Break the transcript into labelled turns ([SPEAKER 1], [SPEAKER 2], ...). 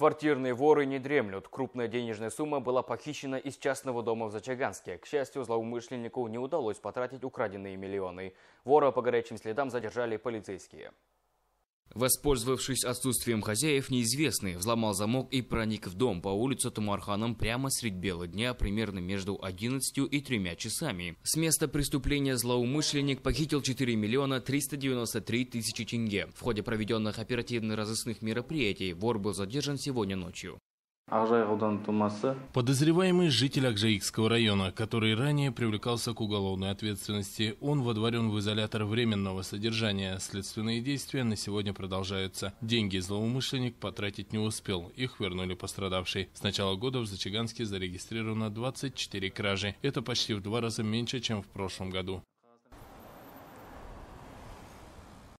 [SPEAKER 1] Квартирные воры не дремлют. Крупная денежная сумма была похищена из частного дома в Зачаганске. К счастью, злоумышленнику не удалось потратить украденные миллионы. Вора по горячим следам задержали полицейские. Воспользовавшись отсутствием хозяев, неизвестный взломал замок и проник в дом по улице Тумарханом прямо средь бела дня, примерно между 11 и 3 часами. С места преступления злоумышленник похитил 4 миллиона 393 тысячи тенге. В ходе проведенных оперативно-розыскных мероприятий вор был задержан сегодня ночью.
[SPEAKER 2] Подозреваемый житель Акжаикского района, который ранее привлекался к уголовной ответственности. Он водворен в изолятор временного содержания. Следственные действия на сегодня продолжаются. Деньги злоумышленник потратить не успел. Их вернули пострадавший. С начала года в Зачаганске зарегистрировано 24 кражи.
[SPEAKER 3] Это почти в два раза меньше, чем в прошлом году.